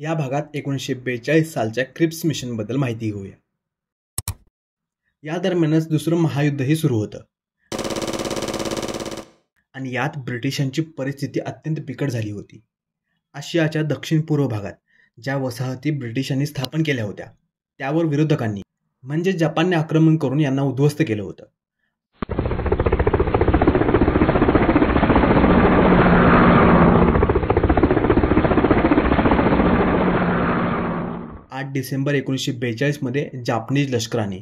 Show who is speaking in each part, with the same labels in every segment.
Speaker 1: या भागात एकोणीसशे बेचाळीस सालच्या क्रिप्स मिशनबद्दल माहिती घेऊया या दरम्यानच दुसरं महायुद्धही सुरू होतं आणि यात ब्रिटिशांची परिस्थिती अत्यंत बिकट झाली होती आशियाच्या दक्षिण पूर्व भागात ज्या वसाहती ब्रिटिशांनी स्थापन केल्या होत्या त्यावर विरोधकांनी म्हणजे जपानने आक्रमण करून यांना उद्ध्वस्त केलं होतं आठ डिसेंबर एकोणीसशे बेचाळीसमध्ये जापनीज लष्कराने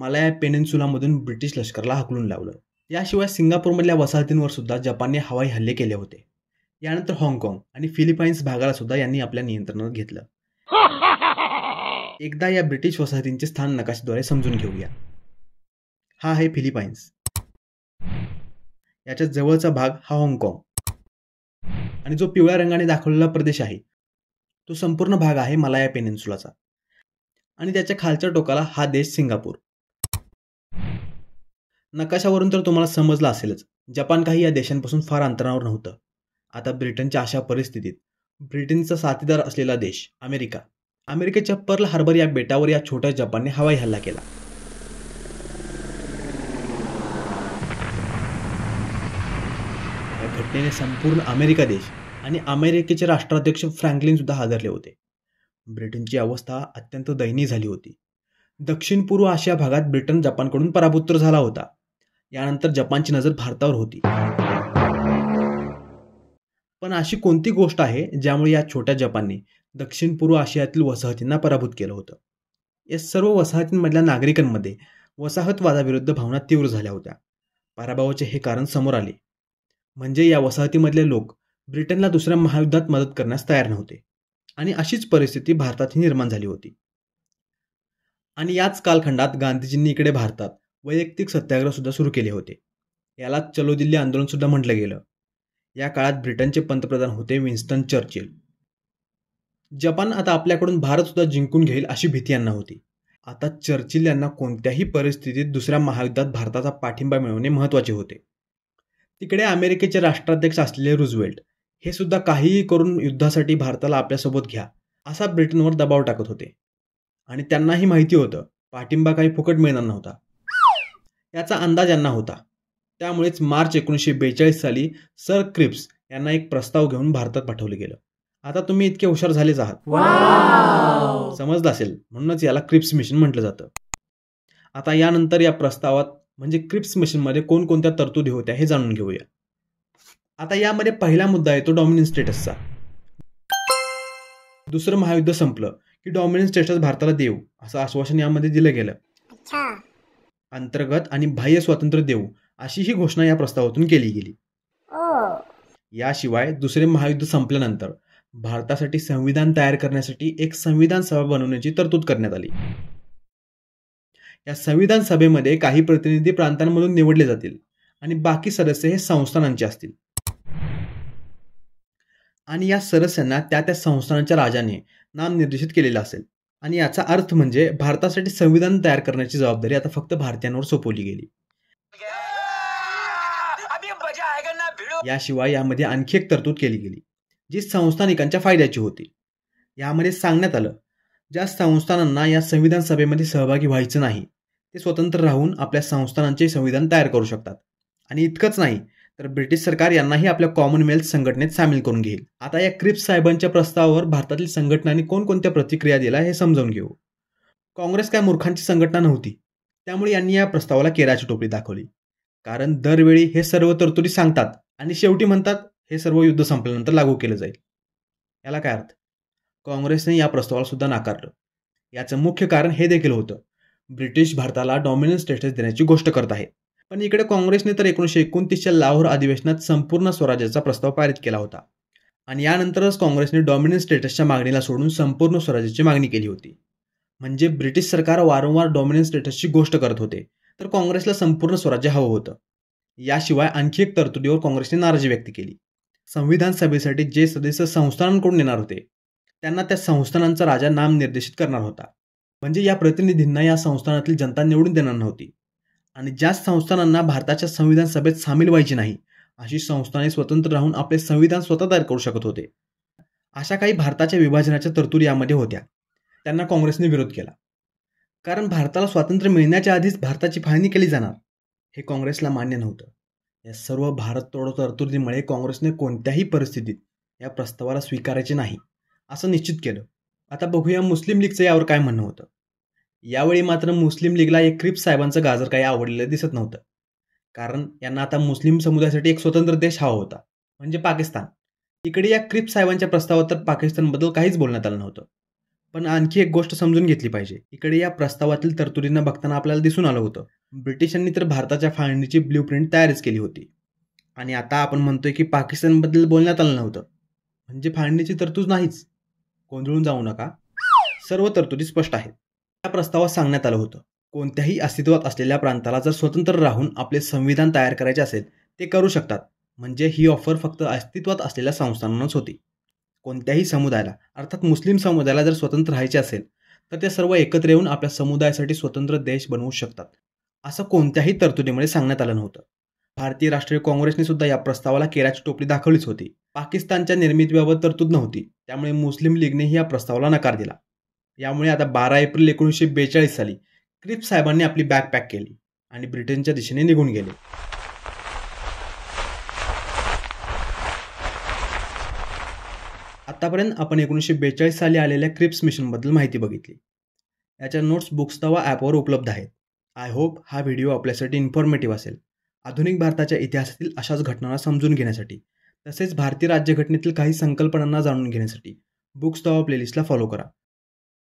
Speaker 1: मलाया मधून ब्रिटिश लष्कराला हकलून लावलं याशिवाय सिंगापूरमधल्या वसाहतींवर सुद्धा जपानने हवाई हल्ले केले होते यानंतर हाँगकाँग आणि फिलिपाईन्स भागाला सुद्धा यांनी आपल्या नियंत्रणात घेतलं एकदा या ब्रिटिश वसाहतींचे स्थान नकाशाद्वारे समजून घेऊया हा आहे फिलिपाईन्स याच्या जवळचा भाग हा हाँगकाँग आणि जो पिवळ्या रंगाने दाखवलेला प्रदेश आहे तो संपूर्ण भाग आहे मलाया पेनेन्सुलाचा आणि त्याच्या खालच्या टोकाला हा देश सिंगापूर नकाशावरून तर तुम्हाला समजलं असेलच जपान काही या देशांपासून फार अंतरावर नव्हतं आता ब्रिटनच्या अशा परिस्थितीत ब्रिटनचा साथीदार असलेला देश अमेरिका अमेरिकेच्या पर्ल हार्बर या बेटावर या छोट्या जपानने हवाई हल्ला केला या घटनेने संपूर्ण अमेरिका देश आणि अमेरिकेचे राष्ट्राध्यक्ष फ्रँकलिन सुद्धा हादरले होते ब्रिटनची अवस्था अत्यंत दयनीय झाली होती दक्षिण पूर्व आशिया भागात ब्रिटन जपानकडून पराभूत झाला होता यानंतर जपानची नजर भारतावर होती पण अशी कोणती गोष्ट आहे ज्यामुळे या छोट्या जपानने दक्षिण पूर्व आशियातील वसाहतींना पराभूत केलं होतं या सर्व वसाहतींमधल्या नागरिकांमध्ये वसाहतवादाविरुद्ध भावना तीव्र झाल्या होत्या पराभवाचे हे कारण समोर आले म्हणजे या वसाहतीमधले लोक ब्रिटनला दुसऱ्या महायुद्धात मदत करण्यास तयार नव्हते आणि अशीच परिस्थिती भारतात निर्माण झाली होती आणि याच कालखंडात गांधीजींनी इकडे भारतात वैयक्तिक सत्याग्रह सुद्धा सुरू केले होते याला चलो दिल्ली आंदोलन सुद्धा म्हटलं गेलं या काळात ब्रिटनचे पंतप्रधान होते विन्स्टन चर्चिल जपान आता आपल्याकडून भारत सुद्धा जिंकून घेईल अशी भीती यांना होती आता चर्चिल यांना कोणत्याही परिस्थितीत दुसऱ्या महायुद्धात भारताचा पाठिंबा मिळवणे महत्त्वाचे होते तिकडे अमेरिकेचे राष्ट्राध्यक्ष असलेले रुजवेल्ट हे सुद्धा काहीही करून युद्धासाठी भारताला आपल्यासोबत घ्या असा ब्रिटनवर दबाव टाकत होते आणि त्यांनाही माहिती होतं पाठिंबा काही फुकट मिळणार नव्हता याचा अंदाज यांना होता त्यामुळेच मार्च एकोणीसशे बेचाळीस साली सर क्रिप्स यांना एक प्रस्ताव घेऊन भारतात पाठवलं गेलं आता तुम्ही इतके हुशार झालेच आहात समजलं असेल म्हणूनच याला क्रिप्स मिशन म्हटलं जातं आता यानंतर या प्रस्तावात म्हणजे क्रिप्स मिशनमध्ये कोणकोणत्या तरतुदी होत्या हे जाणून घेऊया आता यामध्ये पहिला मुद्दा आहे तो डॉमिनन्स स्टेटसचा दुसरं महायुद्ध संपलं की डॉमिनन्स स्टेटस भारताला देऊ असं आश्वासन यामध्ये दिलं गेलं अंतर्गत आणि बाह्य स्वातंत्र्य देऊ अशी ही घोषणा या प्रस्तावातून केली गेली हो. याशिवाय दुसरे महायुद्ध संपल्यानंतर भारतासाठी संविधान तयार करण्यासाठी एक संविधान सभा बनवण्याची तरतूद करण्यात आली या संविधान सभेमध्ये काही प्रतिनिधी प्रांतांमधून निवडले जातील आणि बाकी सदस्य हे संस्थानांचे असतील आणि या सदस्यांना त्या त्या संस्थानाच्या राजाने नामनिर्देशित केलेला असेल आणि याचा अर्थ म्हणजे भारतासाठी संविधान तयार करण्याची जबाबदारी आता फक्त भारतीयांवर सोपवली गेली याशिवाय यामध्ये आणखी एक तरतूद केली गेली जी संस्थानिकांच्या फायद्याची होती यामध्ये सांगण्यात आलं ज्या संस्थानांना या संविधान सभेमध्ये सहभागी व्हायचं नाही ते स्वतंत्र राहून आपल्या संस्थानांचे संविधान तयार करू शकतात आणि इतकंच नाही तर ब्रिटिश सरकार यांनाही आपल्या कॉमनवेल्थ संघटनेत सामील करून घेईल आता या क्रिप्स साहेबांच्या प्रस्तावावर भारतातील संघटनांनी कोणकोणत्या प्रतिक्रिया दिल्या हे समजावून घेऊ काँग्रेस काय मूर्खांची संघटना नव्हती त्यामुळे यांनी या प्रस्तावाला केराची टोपली दाखवली कारण दरवेळी हे सर्व तरतुदी सांगतात आणि शेवटी म्हणतात हे सर्व युद्ध संपल्यानंतर लागू केलं जाईल याला काय अर्थ काँग्रेसने या प्रस्तावाला सुद्धा नाकारलं याचं मुख्य कारण हे देखील होतं ब्रिटिश भारताला डॉमिनन्स स्टेटस देण्याची गोष्ट करत आहेत पण इकडे काँग्रेसने तर एकोणीसशे एकोणतीसच्या लाहोर अधिवेशनात संपूर्ण स्वराज्याचा प्रस्ताव पारित केला होता आणि यानंतरच काँग्रेसने डॉमिनंट स्टेटसच्या मागणीला सोडून संपूर्ण स्वराज्याची मागणी केली होती म्हणजे ब्रिटिश सरकार वारंवार डॉमिनंट स्टेटसची गोष्ट करत होते तर काँग्रेसला संपूर्ण स्वराज्य हवं होतं याशिवाय आणखी एक तरतुदीवर काँग्रेसने नाराजी व्यक्त केली संविधान सभेसाठी जे सदस्य संस्थानांकडून येणार होते त्यांना त्या संस्थानांचा राजा नाम निर्देशित करणार होता म्हणजे या प्रतिनिधींना या संस्थानातील जनता निवडून देणार नव्हती आणि ज्या संस्थानांना भारताच्या संविधान सभेत सामील व्हायची नाही अशी संस्थाने स्वतंत्र राहून आपले संविधान स्वतः तयार करू शकत होते अशा काही भारताच्या विभाजनाच्या तरतुदी यामध्ये होत्या त्यांना काँग्रेसने विरोध केला कारण भारताला स्वातंत्र्य मिळण्याच्या आधीच भारताची फाळणी केली जाणार हे काँग्रेसला मान्य नव्हतं या सर्व भारत तोडो तरतुदीमुळे काँग्रेसने कोणत्याही परिस्थितीत या प्रस्तावाला स्वीकारायचे नाही असं निश्चित केलं आता बघूया मुस्लिम लीगचं यावर काय म्हणणं होतं यावेळी मात्र मुस्लिम लीगला एक क्रिप्स साहेबांचं गाजर काही आवडलेलं दिसत नव्हतं कारण यांना आता मुस्लिम समुदायासाठी एक स्वतंत्र देश हवा होता म्हणजे पाकिस्तान इकडे या क्रिप साहेबांच्या प्रस्तावात तर पाकिस्तानबद्दल काहीच बोलण्यात आलं नव्हतं पण आणखी एक गोष्ट समजून घेतली पाहिजे इकडे या प्रस्तावातील तरतुदींना बघताना आपल्याला दिसून आलं होतं ब्रिटिशांनी तर भारताच्या फाळणीची ब्ल्यू प्रिंट तयारच केली होती आणि आता आपण म्हणतोय की पाकिस्तानबद्दल बोलण्यात आलं नव्हतं म्हणजे फाळणीची तरतूद नाहीच गोंधळून जाऊ नका सर्व तरतुदी स्पष्ट आहेत या प्रस्तावात सांगण्यात आलं होतं कोणत्याही अस्तित्वात असलेल्या प्रांताला जर स्वतंत्र राहून आपले संविधान तयार करायचे असेल ते करू शकतात म्हणजे ही ऑफर फक्त अस्तित्वात असलेल्या संस्थांनाच होती कोणत्याही समुदायाला अर्थात मुस्लिम समुदायाला जर स्वतंत्र राहायचे असेल तर ते सर्व एकत्र येऊन आपल्या समुदायासाठी स्वतंत्र देश बनवू शकतात असं कोणत्याही तरतुदीमुळे सांगण्यात आलं नव्हतं भारतीय राष्ट्रीय काँग्रेसने सुद्धा या प्रस्तावाला केराची टोपली दाखवलीच होती पाकिस्तानच्या निर्मितीबाबत तरतूद नव्हती त्यामुळे मुस्लिम लीगनेही या प्रस्तावाला नकार दिला यामुळे आता बारा एप्रिल एकोणीसशे बेचाळीस साली क्रिप्स साहेबांनी आपली बॅग पॅक केली आणि ब्रिटनच्या दिशेने निघून गेले आतापर्यंत आपण एकोणीसशे बेचाळीस साली आलेल्या क्रिप्स मिशनबद्दल माहिती बघितली याच्या नोट्स बुक्स तवा ॲपवर उपलब्ध आहेत आय होप हा व्हिडिओ आपल्यासाठी इन्फॉर्मेटिव्ह असेल आधुनिक भारताच्या इतिहासातील अशाच घटनांना समजून घेण्यासाठी तसेच भारतीय राज्यघटनेतील काही संकल्पनांना जाणून घेण्यासाठी बुक्स तवा प्लेलिस्टला फॉलो करा